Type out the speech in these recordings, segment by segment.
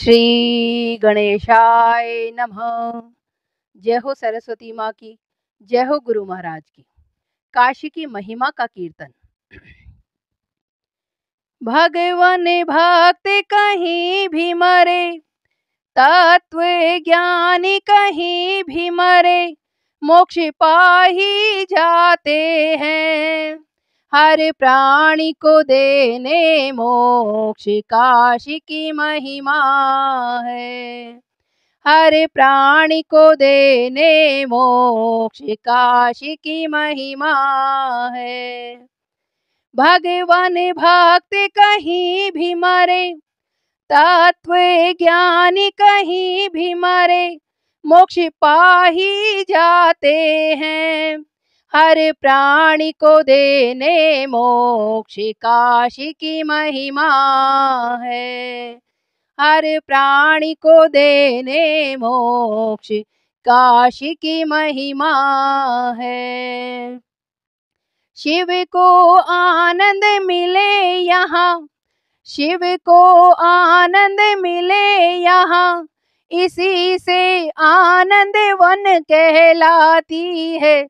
श्री गणेशाय नमः जय हो सरस्वती माँ की जय हो गुरु महाराज की काशी की महिमा का कीर्तन भगवान भक्त कहीं भी मरे तत्व ज्ञानी कहीं भी मरे मोक्ष पाही जाते हैं हर प्राणी को देने मोक्ष काशी की महिमा है हर प्राणी को देने मोक्ष काशी की महिमा है भगवान भक्त कहीं भी मरे तत्व ज्ञानी कहीं भी मरे मोक्ष पाही जाते हैं हर प्राणी को देने मोक्ष काशी की महिमा है हर प्राणी को देने मोक्ष काशी की महिमा है शिव को आनंद मिले यहाँ शिव को आनंद मिले यहाँ इसी से आनंद वन कहलाती है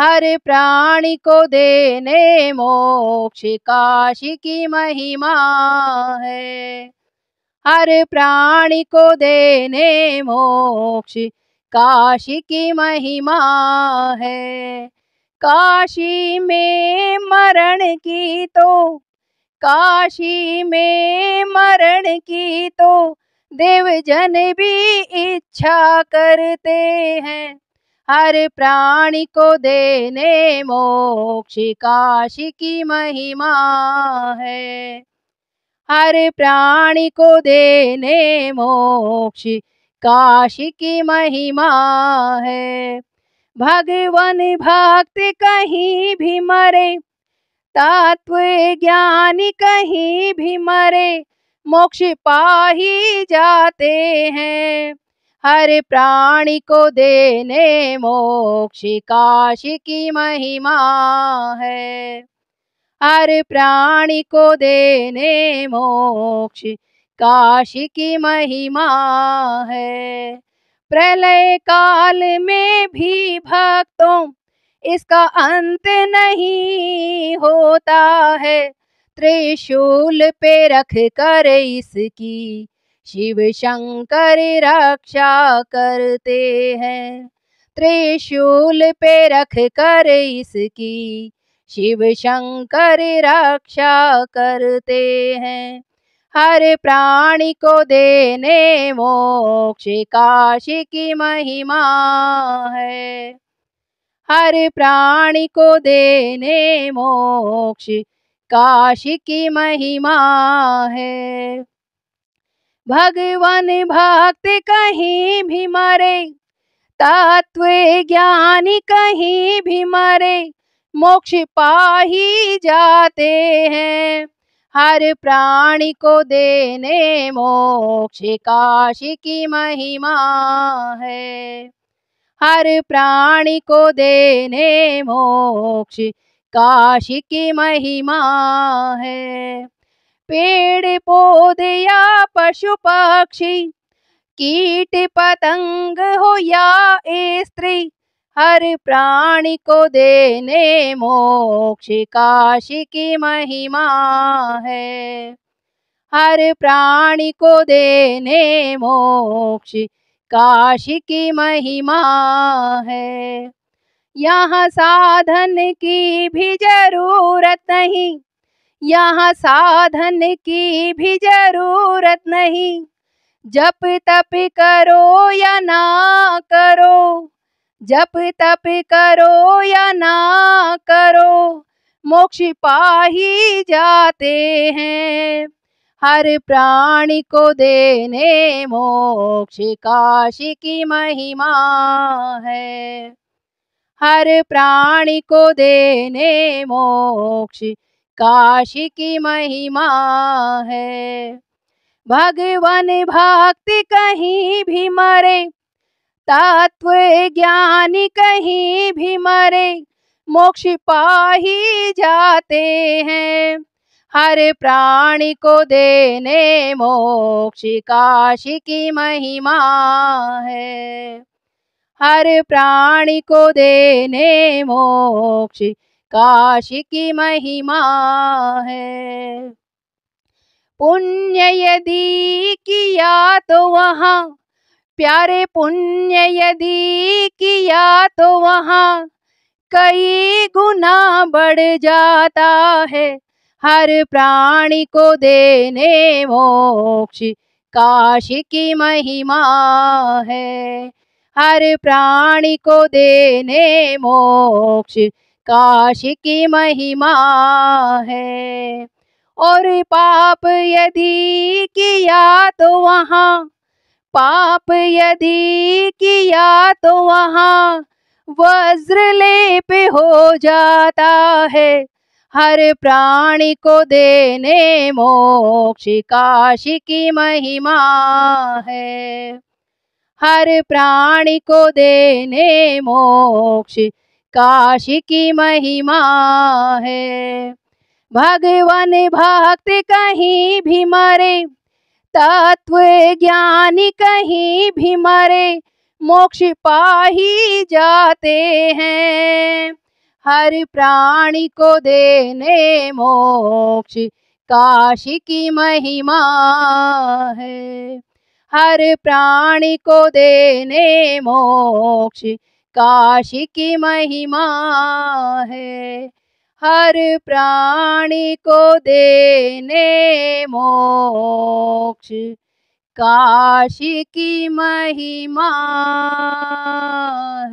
हर प्राणी को देने मोक्ष काशी की महिमा है हर प्राणी को देने मोक्ष काशी की महिमा है काशी में मरण की तो काशी में मरण की तो देवजन भी इच्छा करते हैं हर प्राणी को देने मोक्ष काशी की महिमा है हर प्राणी को देने मोक्ष काशी की महिमा है भगवान भक्त कहीं भी मरे तत्व ज्ञानी कहीं भी मरे मोक्ष पा ही जाते हैं हर प्राणी को देने मोक्ष काशी की महिमा है हर प्राणी को देने मोक्ष काशी की महिमा है प्रलय काल में भी भक्तों इसका अंत नहीं होता है त्रिशूल पे रख कर इसकी शिव शंकर रक्षा करते हैं त्रिशूल पे रख कर इसकी शिव शंकर रक्षा करते हैं हर प्राणी को देने मोक्ष काशी की महिमा है हर प्राणी को देने मोक्ष काशी की महिमा है भगवान भक्त कहीं भी मरे तत्व ज्ञानी कहीं भी मरे मोक्ष पा ही जाते हैं हर प्राणी को देने मोक्ष काशी की महिमा है हर प्राणी को देने मोक्ष काशी की महिमा है पेड़ पौधे या पशु पक्षी कीट पतंग हो या स्त्री हर प्राणी को देने मोक्ष काशी की महिमा है हर प्राणी को देने मोक्ष काशी की महिमा है यहाँ साधन की भी जरूरत नहीं यहाँ साधन की भी जरूरत नहीं जप तप करो या ना करो जप तप करो या ना करो मोक्ष पा ही जाते हैं हर प्राणी को देने मोक्ष काशी की महिमा है हर प्राणी को देने मोक्ष काशी की महिमा है भगवान भक्ति कहीं भी मरे तत्व ज्ञानी कहीं भी मरे मोक्ष पाही जाते हैं हर प्राणी को देने मोक्ष काशी की महिमा है हर प्राणी को देने मोक्ष काश की महिमा है पुण्य यदि किया तो वहाँ प्यारे पुण्य यदि किया तो वहाँ कई गुना बढ़ जाता है हर प्राणी को देने मोक्ष काश की महिमा है हर प्राणी को देने मोक्ष काश की महिमा है और पाप यदि किया तो वहाँ पाप यदि किया तो वहाँ वज्र लेप हो जाता है हर प्राणी को देने मोक्ष काश की महिमा है हर प्राणी को देने मोक्ष काशी की महिमा है भगवान भक्त कहीं भी मरे तत्व ज्ञानी कहीं भी मरे मोक्ष पा ही जाते हैं हर प्राणी को देने मोक्ष काश की महिमा है हर प्राणी को देने मोक्ष काशी की महिमा है हर प्राणी को देने मोक्ष काशी की महिमा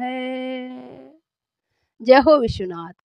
है जय हो विश्वनाथ